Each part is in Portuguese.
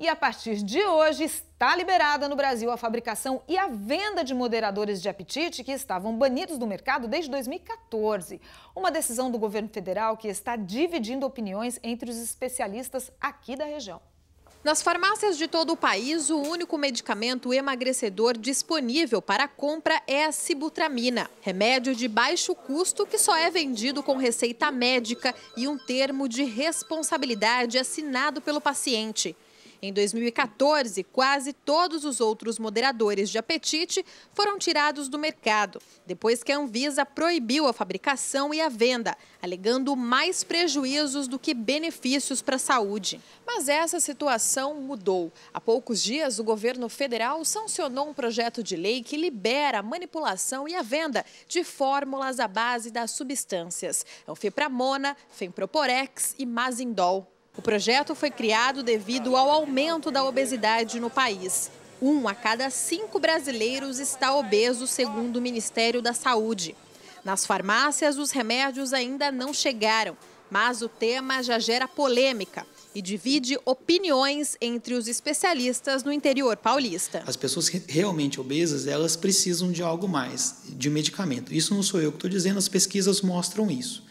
E a partir de hoje está liberada no Brasil a fabricação e a venda de moderadores de apetite que estavam banidos do mercado desde 2014. Uma decisão do governo federal que está dividindo opiniões entre os especialistas aqui da região. Nas farmácias de todo o país, o único medicamento emagrecedor disponível para compra é a sibutramina, remédio de baixo custo que só é vendido com receita médica e um termo de responsabilidade assinado pelo paciente. Em 2014, quase todos os outros moderadores de apetite foram tirados do mercado, depois que a Anvisa proibiu a fabricação e a venda, alegando mais prejuízos do que benefícios para a saúde. Mas essa situação mudou. Há poucos dias, o governo federal sancionou um projeto de lei que libera a manipulação e a venda de fórmulas à base das substâncias, anfipramona, Femproporex e mazindol. O projeto foi criado devido ao aumento da obesidade no país. Um a cada cinco brasileiros está obeso, segundo o Ministério da Saúde. Nas farmácias, os remédios ainda não chegaram, mas o tema já gera polêmica e divide opiniões entre os especialistas no interior paulista. As pessoas realmente obesas, elas precisam de algo mais, de um medicamento. Isso não sou eu que estou dizendo, as pesquisas mostram isso.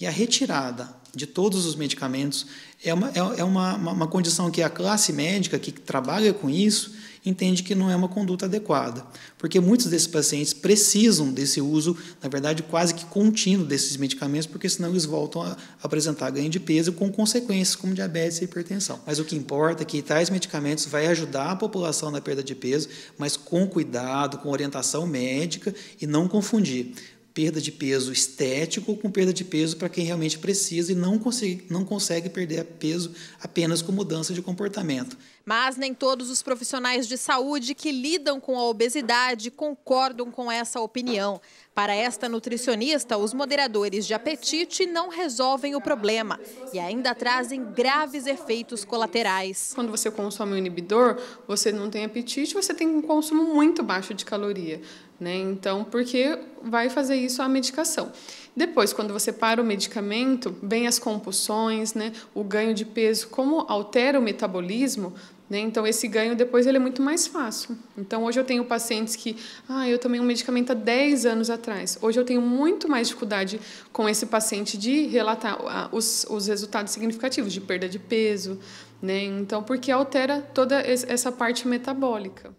E a retirada de todos os medicamentos é uma, é, é uma, uma condição que a classe médica que trabalha com isso entende que não é uma conduta adequada, porque muitos desses pacientes precisam desse uso, na verdade, quase que contínuo desses medicamentos, porque senão eles voltam a apresentar ganho de peso com consequências como diabetes e hipertensão. Mas o que importa é que tais medicamentos vai ajudar a população na perda de peso, mas com cuidado, com orientação médica e não confundir perda de peso estético com perda de peso para quem realmente precisa e não consegue, não consegue perder peso apenas com mudança de comportamento. Mas nem todos os profissionais de saúde que lidam com a obesidade concordam com essa opinião. Para esta nutricionista, os moderadores de apetite não resolvem o problema e ainda trazem graves efeitos colaterais. Quando você consome um inibidor, você não tem apetite, você tem um consumo muito baixo de caloria. Né? Então, porque vai fazer isso a medicação. Depois, quando você para o medicamento, vem as compulsões, né? o ganho de peso, como altera o metabolismo, né? Então, esse ganho depois ele é muito mais fácil. Então, hoje eu tenho pacientes que, ah, eu tomei um medicamento há 10 anos atrás. Hoje eu tenho muito mais dificuldade com esse paciente de relatar os, os resultados significativos de perda de peso, né? Então, porque altera toda essa parte metabólica.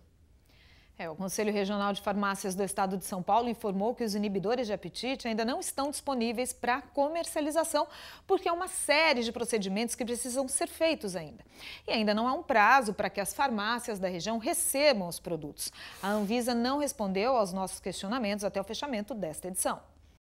É, o Conselho Regional de Farmácias do Estado de São Paulo informou que os inibidores de apetite ainda não estão disponíveis para comercialização, porque há é uma série de procedimentos que precisam ser feitos ainda. E ainda não há um prazo para que as farmácias da região recebam os produtos. A Anvisa não respondeu aos nossos questionamentos até o fechamento desta edição.